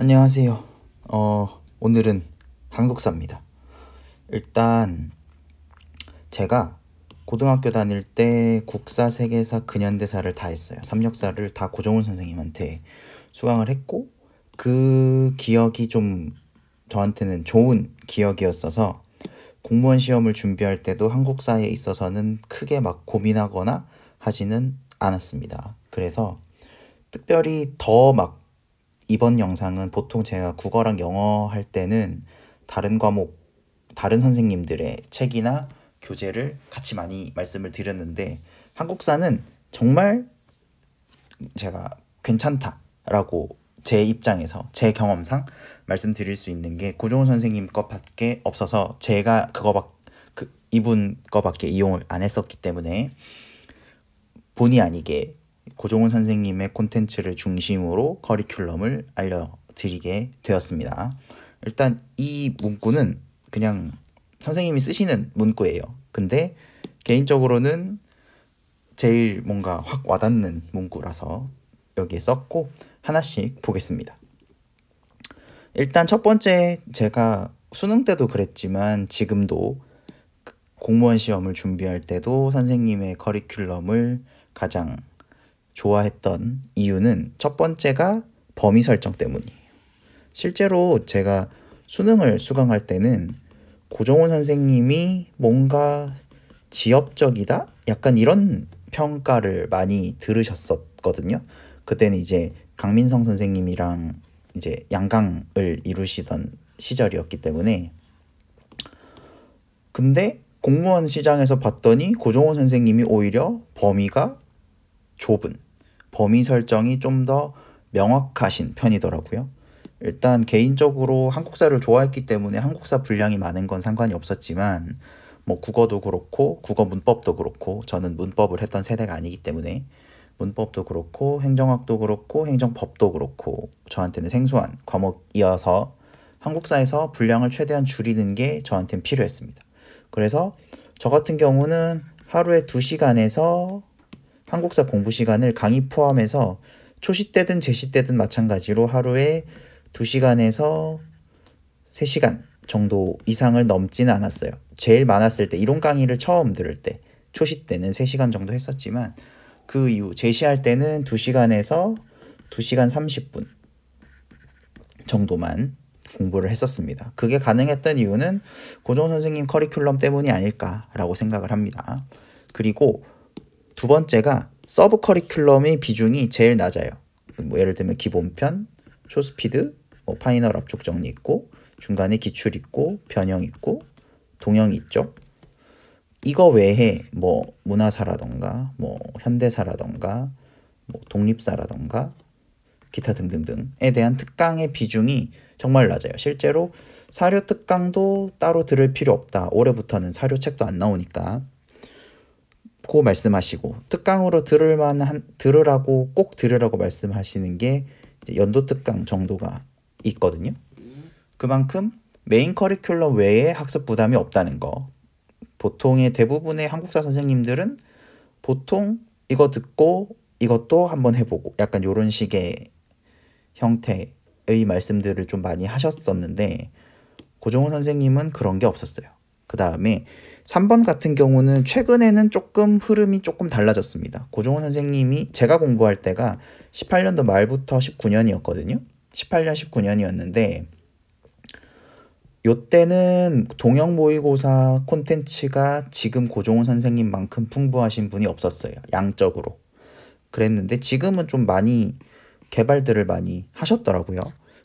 안녕하세요. 어, 오늘은 한국사입니다. 일단 제가 고등학교 다닐 때 국사, 세계사, 근현대사를 다 했어요. 삼역사를 다 고정훈 선생님한테 수강을 했고 그 기억이 좀 저한테는 좋은 기억이었어서 공무원 시험을 준비할 때도 한국사에 있어서는 크게 막 고민하거나 하지는 않았습니다. 그래서 특별히 더막 이번 영상은 보통 제가 국어랑 영어 할 때는 다른 과목, 다른 선생님들의 책이나 교재를 같이 많이 말씀을 드렸는데 한국사는 정말 제가 괜찮다라고 제 입장에서 제 경험상 말씀드릴 수 있는 게 고종훈 선생님 것밖에 없어서 제가 그거밖 그 이분 거밖에 이용을 안 했었기 때문에 본의 아니게 고종훈 선생님의 콘텐츠를 중심으로 커리큘럼을 알려드리게 되었습니다. 일단 이 문구는 그냥 선생님이 쓰시는 문구예요. 근데 개인적으로는 제일 뭔가 확 와닿는 문구라서 여기에 썼고 하나씩 보겠습니다. 일단 첫 번째 제가 수능 때도 그랬지만 지금도 공무원 시험을 준비할 때도 선생님의 커리큘럼을 가장 좋아했던 이유는 첫 번째가 범위 설정 때문이에요. 실제로 제가 수능을 수강할 때는 고정훈 선생님이 뭔가 지엽적이다? 약간 이런 평가를 많이 들으셨었거든요. 그때는 이제 강민성 선생님이랑 이제 양강을 이루시던 시절이었기 때문에 근데 공무원 시장에서 봤더니 고종원 선생님이 오히려 범위가 좁은 범위 설정이 좀 더 명확하신 편이더라고요. 일단 개인적으로 한국사를 좋아했기 때문에 한국사 분량이 많은 건 상관이 없었지만 뭐 국어도 그렇고 국어 문법도 그렇고 저는 문법을 했던 세대가 아니기 때문에 문법도 그렇고 행정학도 그렇고 행정법도 그렇고 저한테는 생소한 과목이어서 한국사에서 분량을 최대한 줄이는 게 저한테는 필요했습니다. 그래서 저 같은 경우는 하루에 두시간에서 한국사 공부 시간을 강의 포함해서 초시 때든 제시 때든 마찬가지로 하루에 2시간에서 3시간 정도 이상을 넘지는 않았어요. 제일 많았을 때 이론 강의를 처음 들을 때 초시 때는 3시간 정도 했었지만 그 이후 제시할 때는 2시간에서 2시간 30분 정도만 공부를 했었습니다. 그게 가능했던 이유는 고종 선생님 커리큘럼 때문이 아닐까라고 생각을 합니다. 그리고 두 번째가 서브 커리큘럼의 비중이 제일 낮아요. 뭐 예를 들면 기본편, 초스피드, 뭐 파이널 압축 정리 있고 중간에 기출 있고 변형 있고 동형 있죠. 이거 외에 뭐 문화사라던가 뭐 현대사라던가 뭐 독립사라던가 기타 등등등에 대한 특강의 비중이 정말 낮아요. 실제로 사료 특강도 따로 들을 필요 없다. 올해부터는 사료 책도 안 나오니까 고 말씀하시고 특강으로 들을 만한 들으라고 꼭 들으라고 말씀하시는 게 연도 특강 정도가 있거든요. 그만큼 메인 커리큘럼 외에 학습 부담이 없다는 거. 보통의 대부분의 한국사 선생님들은 보통 이거 듣고 이것도 한번 해보고 약간 이런 식의 형태의 말씀들을 좀 많이 하셨었는데 고종훈 선생님은 그런 게 없었어요. 그 다음에 3번 같은 경우는 최근에는 조금 흐름이 조금 달라졌습니다. 고종원 선생님이 제가 공부할 때가 18년도 말부터 19년이었거든요. 18년, 19년이었는데 요때는 동영 모의고사 콘텐츠가 지금 고종원 선생님만큼 풍부하신 분이 없었어요. 양적으로. 그랬는데 지금은 좀 많이 개발들을 많이 하셨더라고요.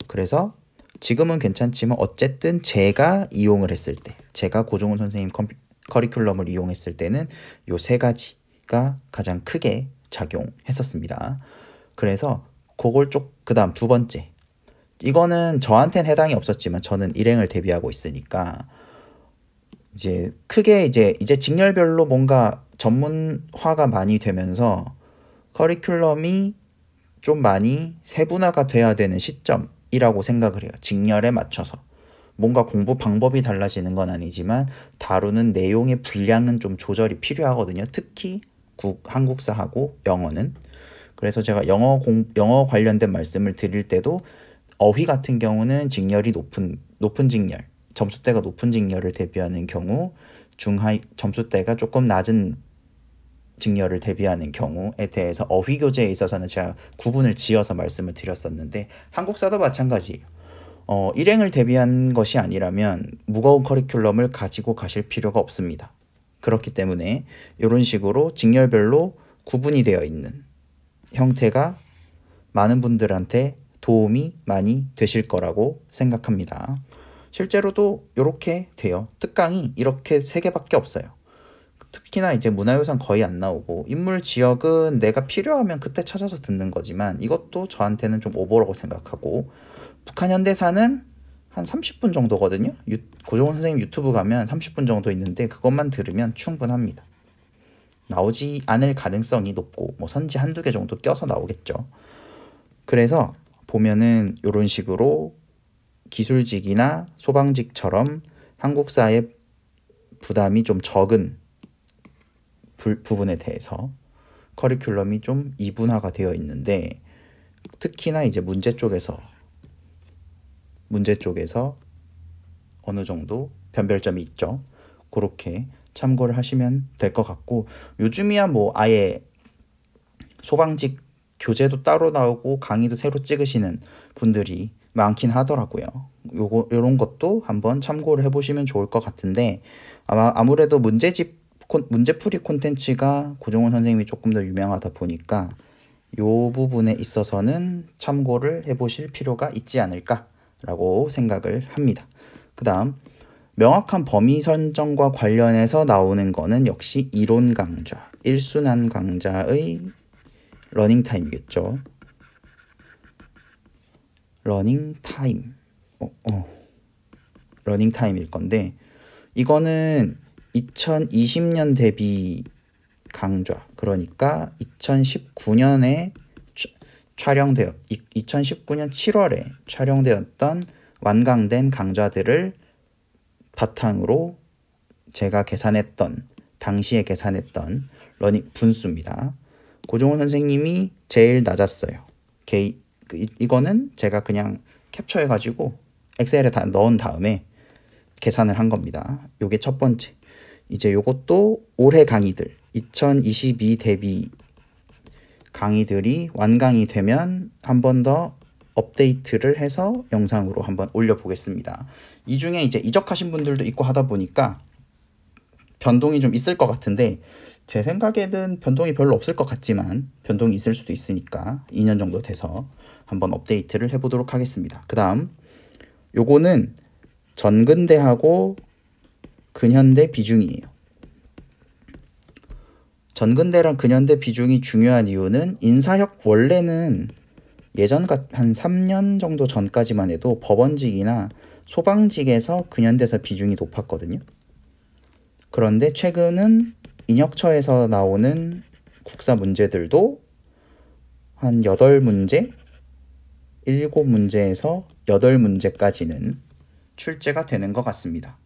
그래서 지금은 괜찮지만 어쨌든 제가 이용을 했을 때 제가 고종원 선생님 컴퓨, 터 커리큘럼을 이용했을 때는 요 세 가지가 가장 크게 작용했었습니다. 그래서 그걸 쪽 그다음 두 번째 이거는 저한테는 해당이 없었지만 저는 일행을 대비하고 있으니까 이제 크게 이제 이제 직렬별로 뭔가 전문화가 많이 되면서 커리큘럼이 좀 많이 세분화가 돼야 되는 시점이라고 생각을 해요. 직렬에 맞춰서. 뭔가 공부 방법이 달라지는 건 아니지만 다루는 내용의 분량은 좀 조절이 필요하거든요. 특히 국, 한국사하고 영어는. 그래서 제가 영어 공, 영어 관련된 말씀을 드릴 때도 어휘 같은 경우는 직렬이 높은, 높은 직렬, 점수대가 높은 직렬을 대비하는 경우, 중하, 점수대가 조금 낮은 직렬을 대비하는 경우에 대해서 어휘 교재에 있어서는 제가 구분을 지어서 말씀을 드렸었는데 한국사도 마찬가지예요. 어, 일행을 대비한 것이 아니라면 무거운 커리큘럼을 가지고 가실 필요가 없습니다. 그렇기 때문에 이런 식으로 직렬별로 구분이 되어 있는 형태가 많은 분들한테 도움이 많이 되실 거라고 생각합니다. 실제로도 이렇게 돼요. 특강이 이렇게 세 개밖에 없어요. 특히나 이제 문화유산 거의 안 나오고 인물 지역은 내가 필요하면 그때 찾아서 듣는 거지만 이것도 저한테는 좀 오버라고 생각하고 북한 현대사는 한 30분 정도거든요. 유, 고종원 선생님 유튜브 가면 30분 정도 있는데 그것만 들으면 충분합니다. 나오지 않을 가능성이 높고 뭐 선지 한두 개 정도 껴서 나오겠죠. 그래서 보면은 이런 식으로 기술직이나 소방직처럼 한국 사의 부담이 좀 적은 부, 부분에 대해서 커리큘럼이 좀 이분화가 되어 있는데 특히나 이제 문제 쪽에서 문제 쪽에서 어느 정도 변별점이 있죠. 그렇게 참고를 하시면 될 것 같고 요즘이야 뭐 아예 소방직 교재도 따로 나오고 강의도 새로 찍으시는 분들이 많긴 하더라고요. 요거 요런 것도 한번 참고를 해 보시면 좋을 것 같은데 아마 아무래도 문제집 문제풀이 콘텐츠가 고종원 선생님이 조금 더 유명하다 보니까 요 부분에 있어서는 참고를 해 보실 필요가 있지 않을까 라고 생각을 합니다. 그 다음, 명확한 범위 선정과 관련해서 나오는 거는 역시 이론 강좌, 1순환 강좌의 러닝타임이겠죠. 러닝타임. 어, 어. 러닝타임일 건데, 이거는 2020년 대비 강좌, 그러니까 2019년에 촬영되었 2019년 7월에 촬영되었던 완강된 강좌들을 바탕으로 제가 계산했던 당시에 계산했던 러닝 분수입니다. 고종원 선생님이 제일 낮았어요. 게이, 그, 이거는 제가 그냥 캡처해 가지고 엑셀에 다 넣은 다음에 계산을 한 겁니다. 요게 첫 번째. 이제 요것도 올해 강의들 2022 대비 강의들이 완강이 되면 한 번 더 업데이트를 해서 영상으로 한번 올려보겠습니다. 이 중에 이제 이적하신 분들도 있고 하다 보니까 변동이 좀 있을 것 같은데 제 생각에는 변동이 별로 없을 것 같지만 변동이 있을 수도 있으니까 2년 정도 돼서 한번 업데이트를 해보도록 하겠습니다. 그 다음 요거는 전근대하고 근현대 비중이에요. 전근대랑 근현대 비중이 중요한 이유는 인사혁 원래는 예전 한 3년 정도 전까지만 해도 법원직이나 소방직에서 근현대사 비중이 높았거든요. 그런데 최근은 인혁처에서 나오는 국사 문제들도 한 8문제, 7문제에서 8문제까지는 출제가 되는 것 같습니다.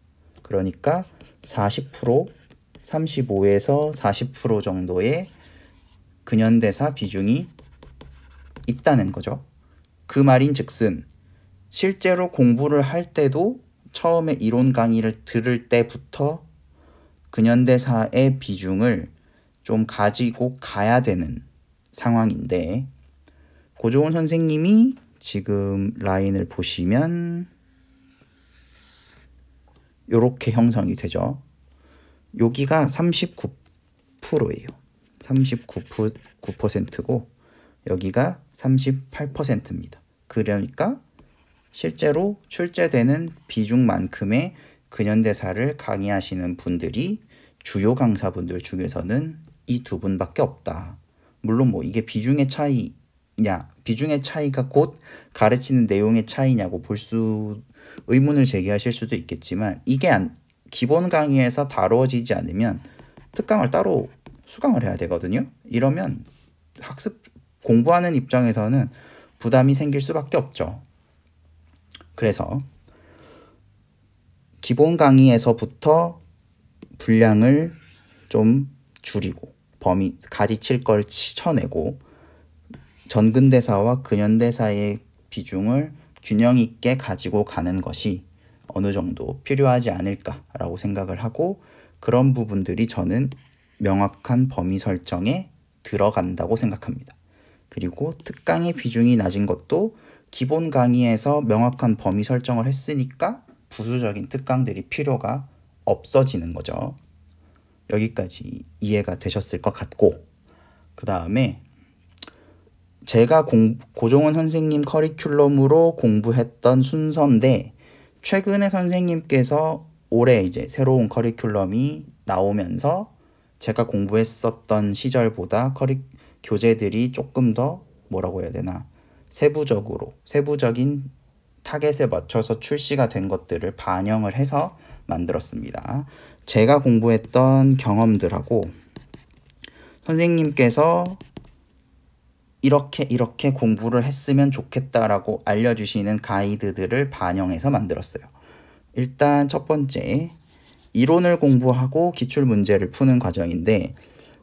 그러니까 40% 35에서 40% 정도의 근현대사 비중이 있다는 거죠. 그 말인 즉슨 실제로 공부를 할 때도 처음에 이론 강의를 들을 때부터 근현대사의 비중을 좀 가지고 가야 되는 상황인데 고종훈 선생님이 지금 라인을 보시면 이렇게 형성이 되죠. 여기가 39%예요. 39%고 여기가 38%입니다. 그러니까 실제로 출제되는 비중만큼의 근현대사를 강의하시는 분들이 주요 강사분들 중에서는 이 두 분밖에 없다. 물론 뭐 이게 비중의 차이냐, 비중의 차이가 곧 가르치는 내용의 차이냐고 볼 수 의문을 제기하실 수도 있겠지만 이게 안 기본 강의에서 다뤄지지 않으면 특강을 따로 수강을 해야 되거든요. 이러면 학습 공부하는 입장에서는 부담이 생길 수밖에 없죠. 그래서 기본 강의에서부터 분량을 좀 줄이고 범위 가지칠 걸 쳐내고 전근대사와 근현대사의 비중을 균형 있게 가지고 가는 것이 어느 정도 필요하지 않을까라고 생각을 하고 그런 부분들이 저는 명확한 범위 설정에 들어간다고 생각합니다. 그리고 특강의 비중이 낮은 것도 기본 강의에서 명확한 범위 설정을 했으니까 부수적인 특강들이 필요가 없어지는 거죠. 여기까지 이해가 되셨을 것 같고 그 다음에 제가 공, 고종원 선생님 커리큘럼으로 공부했던 순서인데 최근에 선생님께서 올해 이제 새로운 커리큘럼이 나오면서 제가 공부했었던 시절보다 커리 교재들이 조금 더 뭐라고 해야 되나 세부적으로 세부적인 타겟에 맞춰서 출시가 된 것들을 반영을 해서 만들었습니다. 제가 공부했던 경험들하고 선생님께서 이렇게 이렇게 공부를 했으면 좋겠다라고 알려주시는 가이드들을 반영해서 만들었어요. 일단 첫 번째, 이론을 공부하고 기출 문제를 푸는 과정인데,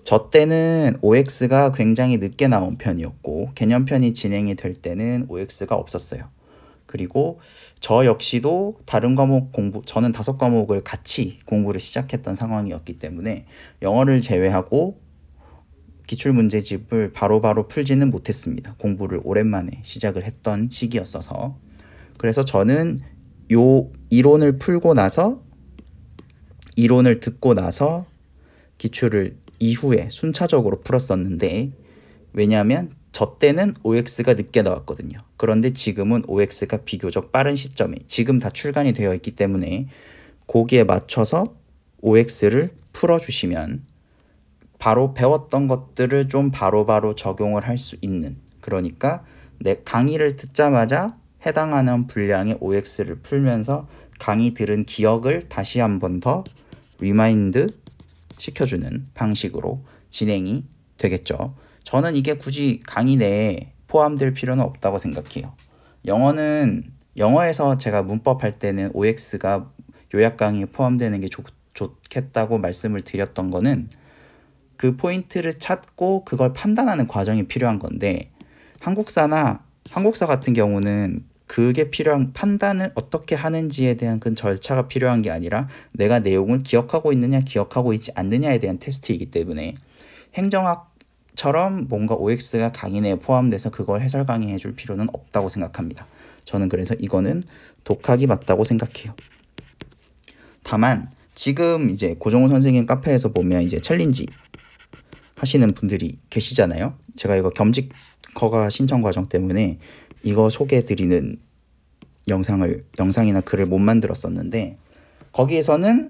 저 때는 OX가 굉장히 늦게 나온 편이었고, 개념편이 진행이 될 때는 OX가 없었어요. 그리고 저 역시도 다른 과목 공부, 저는 다섯 과목을 같이 공부를 시작했던 상황이었기 때문에 영어를 제외하고 기출문제집을 바로바로 풀지는 못했습니다. 공부를 오랜만에 시작을 했던 시기였어서. 그래서 저는 요 이론을 풀고 나서 이론을 듣고 나서 기출을 이후에 순차적으로 풀었었는데 왜냐하면 저 때는 OX가 늦게 나왔거든요. 그런데 지금은 OX가 비교적 빠른 시점에 지금 다 출간이 되어 있기 때문에 거기에 맞춰서 OX를 풀어주시면 바로 배웠던 것들을 좀 바로바로 바로 적용을 할 수 있는 그러니까 내 강의를 듣자마자 해당하는 분량의 OX를 풀면서 강의 들은 기억을 다시 한 번 더 리마인드 시켜주는 방식으로 진행이 되겠죠. 저는 이게 굳이 강의 내에 포함될 필요는 없다고 생각해요. 영어는 영어에서 제가 문법 할 때는 OX가 요약 강의에 포함되는 게 좋, 좋겠다고 말씀을 드렸던 거는 그 포인트를 찾고 그걸 판단하는 과정이 필요한 건데 한국사나 한국사 같은 경우는 그게 필요한 판단을 어떻게 하는지에 대한 그 절차가 필요한 게 아니라 내가 내용을 기억하고 있느냐 기억하고 있지 않느냐에 대한 테스트이기 때문에 행정학처럼 뭔가 OX가 강의내에 포함돼서 그걸 해설 강의해 줄 필요는 없다고 생각합니다. 저는 그래서 이거는 독학이 맞다고 생각해요. 다만 지금 이제 고정호 선생님 카페에서 보면 이제 챌린지 하시는 분들이 계시잖아요. 제가 이거 겸직 허가 신청 과정 때문에 이거 소개해 드리는 영상을 영상이나 글을 못 만들었었는데 거기에서는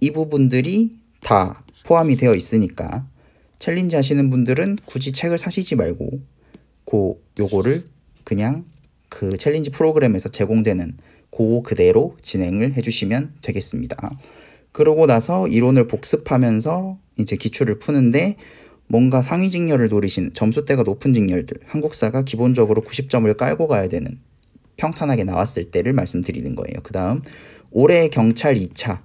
이 부분들이 다 포함이 되어 있으니까 챌린지 하시는 분들은 굳이 책을 사시지 말고 고 요거를 그냥 그 챌린지 프로그램에서 제공되는 고 그대로 진행을 해주시면 되겠습니다. 그러고 나서 이론을 복습하면서 이제 기출을 푸는데 뭔가 상위 직렬을 노리신 점수대가 높은 직렬들 한국사가 기본적으로 90점을 깔고 가야 되는 평탄하게 나왔을 때를 말씀드리는 거예요. 그 다음 올해 경찰 2차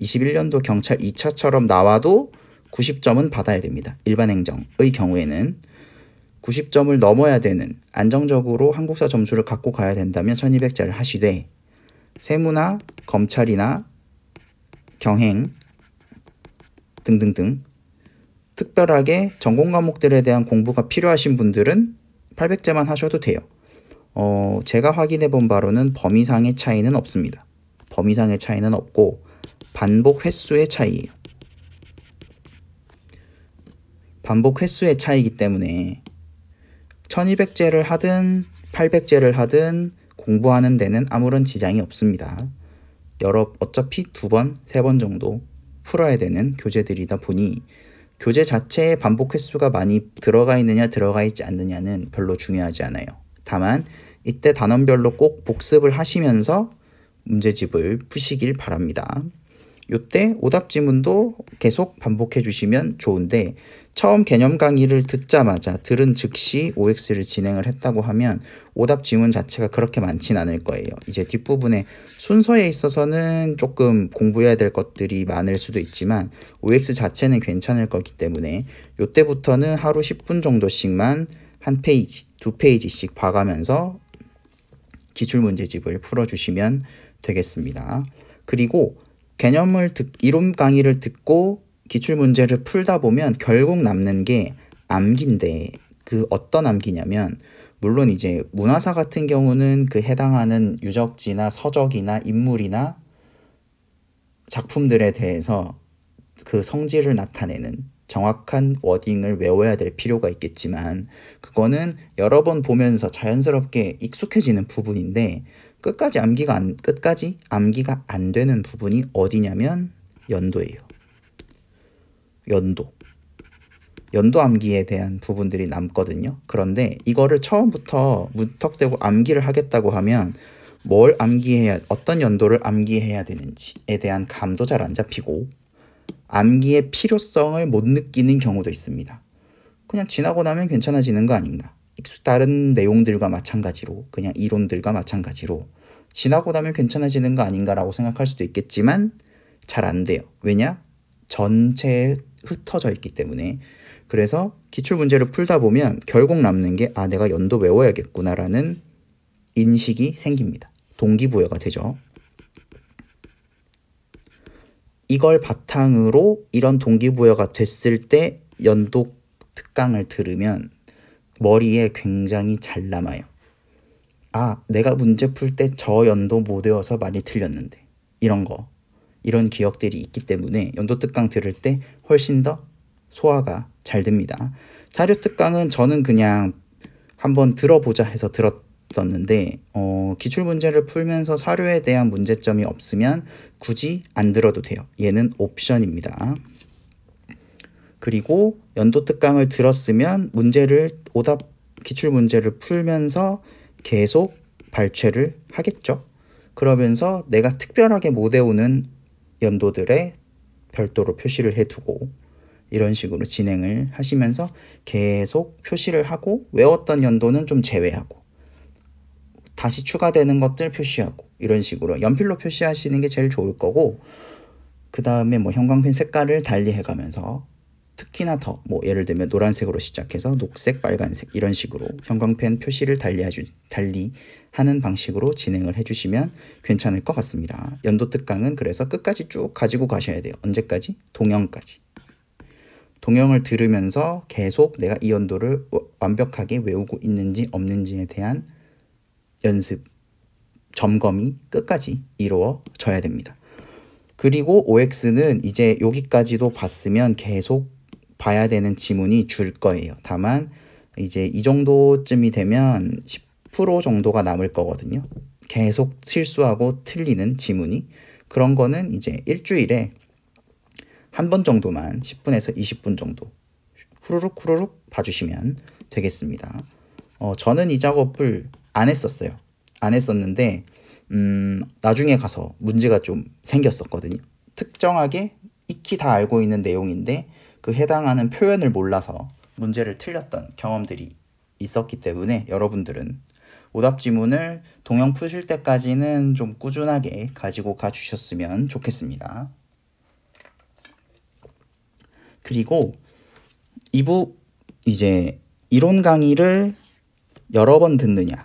21년도 경찰 2차처럼 나와도 90점은 받아야 됩니다. 일반 행정의 경우에는 90점을 넘어야 되는 안정적으로 한국사 점수를 갖고 가야 된다면 1200자를 하시되 세무나 검찰이나 경행 등등등 특별하게 전공 과목들에 대한 공부가 필요하신 분들은 800제만 하셔도 돼요. 어, 제가 확인해 본 바로는 범위상의 차이는 없습니다. 범위상의 차이는 없고 반복 횟수의 차이예요. 반복 횟수의 차이기 때문에 1200제를 하든 800제를 하든 공부하는 데는 아무런 지장이 없습니다. 여러 어차피 두 번, 세 번 정도 풀어야 되는 교재들이다 보니 교재 자체에 반복 횟수가 많이 들어가 있느냐 들어가 있지 않느냐는 별로 중요하지 않아요. 다만 이때 단원별로 꼭 복습을 하시면서 문제집을 푸시길 바랍니다. 이때 오답 지문도 계속 반복해 주시면 좋은데 처음 개념 강의를 듣자마자 들은 즉시 OX를 진행을 했다고 하면 오답 지문 자체가 그렇게 많진 않을 거예요. 이제 뒷부분에 순서에 있어서는 조금 공부해야 될 것들이 많을 수도 있지만 OX 자체는 괜찮을 거기 때문에 요때부터는 하루 10분 정도씩만 한 페이지, 두 페이지씩 봐가면서 기출문제집을 풀어주시면 되겠습니다. 그리고 개념을 듣, 이론 강의를 듣고 기출 문제를 풀다 보면 결국 남는 게 암기인데 그 어떤 암기냐면 물론 이제 문화사 같은 경우는 그 해당하는 유적지나 서적이나 인물이나 작품들에 대해서 그 성질을 나타내는 정확한 워딩을 외워야 될 필요가 있겠지만 그거는 여러 번 보면서 자연스럽게 익숙해지는 부분인데 끝까지 암기가 안 끝까지 암기가 안 되는 부분이 어디냐면 연도예요. 연도, 연도 암기에 대한 부분들이 남거든요. 그런데 이거를 처음부터 무턱대고 암기를 하겠다고 하면 뭘 암기해야, 어떤 연도를 암기해야 되는지에 대한 감도 잘 안 잡히고 암기의 필요성을 못 느끼는 경우도 있습니다. 그냥 지나고 나면 괜찮아지는 거 아닌가. 익숙 다른 내용들과 마찬가지로, 그냥 이론들과 마찬가지로 지나고 나면 괜찮아지는 거 아닌가라고 생각할 수도 있겠지만 잘 안 돼요. 왜냐? 전체 흩어져 있기 때문에 그래서 기출 문제를 풀다 보면 결국 남는 게 아 내가 연도 외워야겠구나라는 인식이 생깁니다. 동기부여가 되죠. 이걸 바탕으로 이런 동기부여가 됐을 때 연도 특강을 들으면 머리에 굉장히 잘 남아요. 아, 내가 문제 풀 때 저 연도 못 외워서 많이 틀렸는데. 이런 거. 이런 기억들이 있기 때문에 연도특강 들을 때 훨씬 더 소화가 잘 됩니다. 사료특강은 저는 그냥 한번 들어보자 해서 들었었는데 어, 기출문제를 풀면서 사료에 대한 문제점이 없으면 굳이 안 들어도 돼요. 얘는 옵션입니다. 그리고 연도특강을 들었으면 문제를 오답 기출문제를 풀면서 계속 발췌를 하겠죠. 그러면서 내가 특별하게 못 외우는 연도들에 별도로 표시를 해두고 이런 식으로 진행을 하시면서 계속 표시를 하고 외웠던 연도는 좀 제외하고 다시 추가되는 것들 표시하고 이런 식으로 연필로 표시하시는 게 제일 좋을 거고 그 다음에 뭐 형광펜 색깔을 달리 해가면서 특히나 더 뭐 예를 들면 노란색으로 시작해서 녹색, 빨간색 이런 식으로 형광펜 표시를 달리하주, 달리하는 방식으로 진행을 해주시면 괜찮을 것 같습니다. 연도 특강은 그래서 끝까지 쭉 가지고 가셔야 돼요. 언제까지? 동영까지. 동영을 들으면서 계속 내가 이 연도를 완벽하게 외우고 있는지 없는지에 대한 연습, 점검이 끝까지 이루어져야 됩니다. 그리고 OX는 이제 여기까지도 봤으면 계속 봐야 되는 지문이 줄 거예요. 다만 이제 이 정도쯤이 되면 10% 정도가 남을 거거든요. 계속 실수하고 틀리는 지문이 그런 거는 이제 일주일에 한 번 정도만 10분에서 20분 정도 후루룩 후루룩 봐주시면 되겠습니다. 어, 저는 이 작업을 안 했었어요. 안 했었는데 음, 나중에 가서 문제가 좀 생겼었거든요. 특정하게 익히 다 알고 있는 내용인데 그 해당하는 표현을 몰라서 문제를 틀렸던 경험들이 있었기 때문에 여러분들은 오답 지문을 동영 푸실 때까지는 좀 꾸준하게 가지고 가주셨으면 좋겠습니다. 그리고 2부 이제 이론 강의를 여러 번 듣느냐에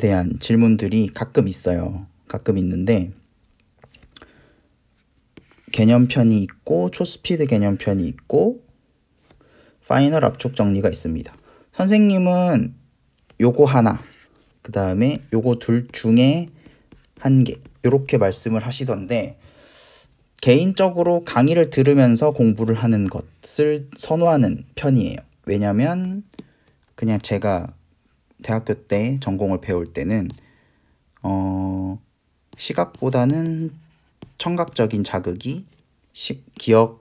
대한 질문들이 가끔 있어요. 가끔 있는데 개념편이 있고 초스피드 개념편이 있고 파이널 압축 정리가 있습니다. 선생님은 요거 하나 그 다음에 요거 둘 중에 한개 이렇게 말씀을 하시던데 개인적으로 강의를 들으면서 공부를 하는 것을 선호하는 편이에요. 왜냐면 그냥 제가 대학교 때 전공을 배울 때는 어 시각보다는 청각적인 자극이 기억력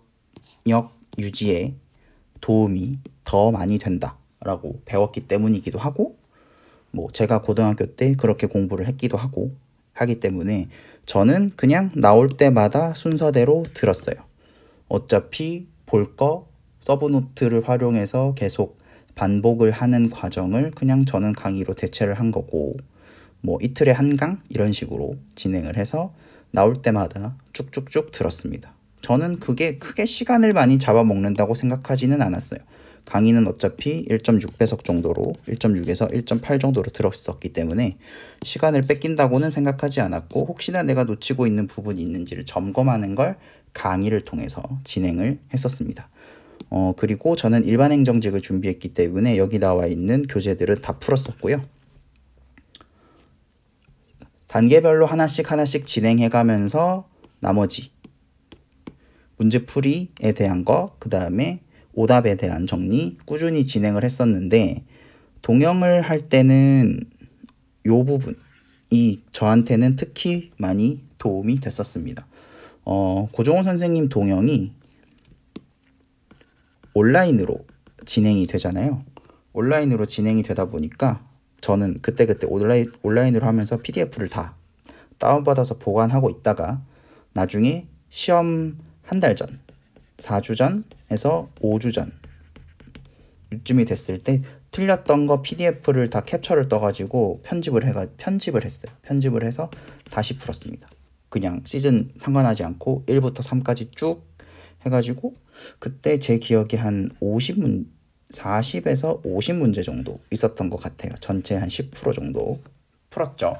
유지에 도움이 더 많이 된다라고 배웠기 때문이기도 하고 뭐 제가 고등학교 때 그렇게 공부를 했기도 하고 하기 때문에 저는 그냥 나올 때마다 순서대로 들었어요. 어차피 볼 거 서브노트를 활용해서 계속 반복을 하는 과정을 그냥 저는 강의로 대체를 한 거고 뭐 이틀에 한 강 이런 식으로 진행을 해서 나올 때마다 쭉쭉쭉 들었습니다. 저는 그게 크게 시간을 많이 잡아먹는다고 생각하지는 않았어요. 강의는 어차피 1.6배속 정도로 1.6에서 1.8 정도로 들었었기 때문에 시간을 뺏긴다고는 생각하지 않았고 혹시나 내가 놓치고 있는 부분이 있는지를 점검하는 걸 강의를 통해서 진행을 했었습니다. 어, 그리고 저는 일반 행정직을 준비했기 때문에 여기 나와 있는 교재들을다 풀었었고요. 단계별로 하나씩 하나씩 진행해 가면서 나머지 문제풀이에 대한 거, 그 다음에 오답에 대한 정리 꾸준히 진행을 했었는데 동영을 할 때는 요 부분이 저한테는 특히 많이 도움이 됐었습니다. 어, 고종호 선생님 동영이 온라인으로 진행이 되잖아요. 온라인으로 진행이 되다 보니까 저는 그때그때 온라인, 온라인으로 하면서 PDF를 다 다운받아서 보관하고 있다가 나중에 시험 한 달 전, 4주 전에서 5주 전요쯤이 됐을 때 틀렸던 거 PDF를 다 캡처를 떠가지고 편집을 해가 편집을 했어요. 편집을 해서 다시 풀었습니다. 그냥 시즌 상관하지 않고 1부터 3까지 쭉 해가지고 그때 제 기억에 한 50문 40에서 50문제 정도 있었던 것 같아요. 전체 한 10% 정도 풀었죠.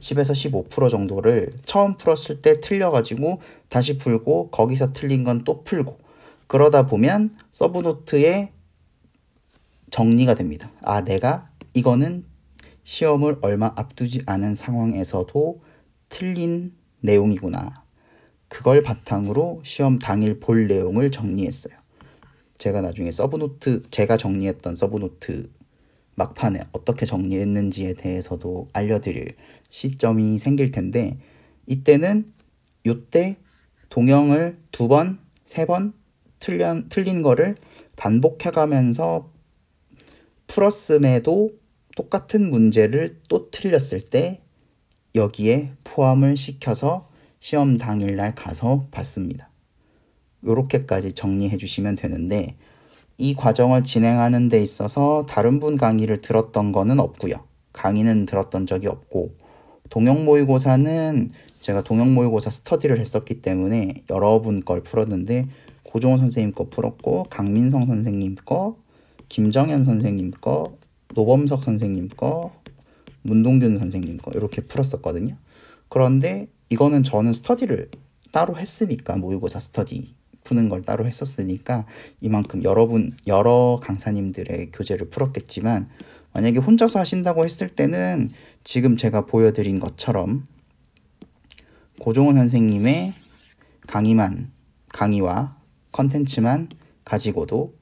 10에서 15% 정도를 처음 풀었을 때 틀려가지고 다시 풀고 거기서 틀린 건 또 풀고 그러다 보면 서브노트에 정리가 됩니다. 아, 내가 이거는 시험을 얼마 앞두지 않은 상황에서도 틀린 내용이구나. 그걸 바탕으로 시험 당일 볼 내용을 정리했어요. 제가 나중에 서브노트 제가 정리했던 서브노트 막판에 어떻게 정리했는지에 대해서도 알려드릴 시점이 생길 텐데 이때는 요때 동영을 두 번, 세 번 틀린, 틀린 거를 반복해가면서 풀었음에도 똑같은 문제를 또 틀렸을 때 여기에 포함을 시켜서 시험 당일날 가서 봤습니다. 이렇게까지 정리해 주시면 되는데 이 과정을 진행하는 데 있어서 다른 분 강의를 들었던 거는 없고요. 강의는 들었던 적이 없고 동영 모의고사는 제가 동영 모의고사 스터디를 했었기 때문에 여러분 걸 풀었는데 고종호 선생님 거 풀었고 강민성 선생님 거, 김정현 선생님 거, 노범석 선생님 거, 문동균 선생님 거 이렇게 풀었었거든요. 그런데 이거는 저는 스터디를 따로 했으니까 모의고사 스터디 푸는 걸 따로 했었으니까 이만큼 여러분 여러 강사님들의 교재를 풀었겠지만 만약에 혼자서 하신다고 했을 때는 지금 제가 보여드린 것처럼 고종훈 선생님의 강의만 강의와 컨텐츠만 가지고도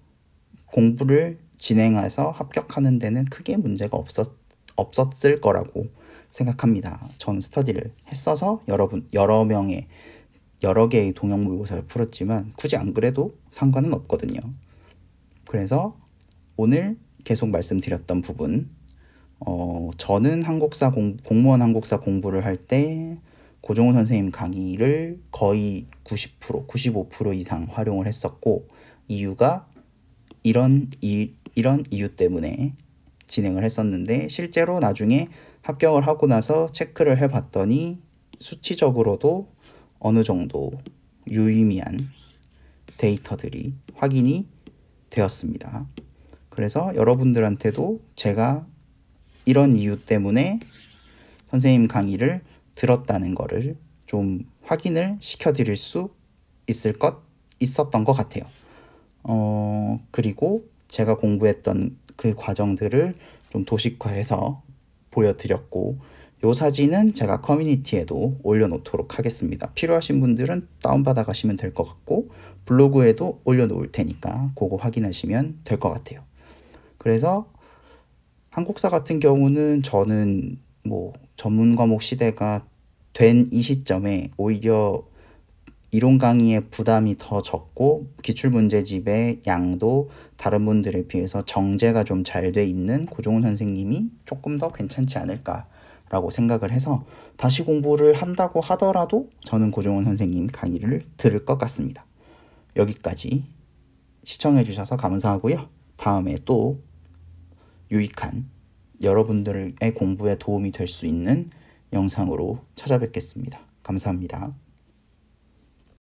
공부를 진행해서 합격하는 데는 크게 문제가 없었, 없었을 거라고 생각합니다. 전 스터디를 했어서 여러분 여러 명의 여러 개의 동영 모의고사를 풀었지만 굳이 안 그래도 상관은 없거든요. 그래서 오늘 계속 말씀드렸던 부분 어, 저는 한국사 공, 공무원 한국사 공부를 할 때 고종호 선생님 강의를 거의 90% 95% 이상 활용을 했었고 이유가 이런 이, 이런 이유 때문에 진행을 했었는데 실제로 나중에 합격을 하고 나서 체크를 해봤더니 수치적으로도 어느 정도 유의미한 데이터들이 확인이 되었습니다. 그래서 여러분들한테도 제가 이런 이유 때문에 선생님 강의를 들었다는 거를 좀 확인을 시켜드릴 수 있을 것 있었던 것 같아요. 어, 그리고 제가 공부했던 그 과정들을 좀 도식화해서 보여드렸고 요 사진은 제가 커뮤니티에도 올려놓도록 하겠습니다. 필요하신 분들은 다운받아 가시면 될 것 같고 블로그에도 올려놓을 테니까 그거 확인하시면 될 것 같아요. 그래서 한국사 같은 경우는 저는 뭐 전문 과목 시대가 된 이 시점에 오히려 이론 강의의 부담이 더 적고 기출문제집의 양도 다른 분들에 비해서 정제가 좀 잘 돼 있는 고종훈 선생님이 조금 더 괜찮지 않을까 라고 생각을 해서 다시 공부를 한다고 하더라도 저는 고종원 선생님 강의를 들을 것 같습니다. 여기까지 시청해 주셔서 감사하고요. 다음에 또 유익한 여러분들의 공부에 도움이 될 수 있는 영상으로 찾아뵙겠습니다. 감사합니다.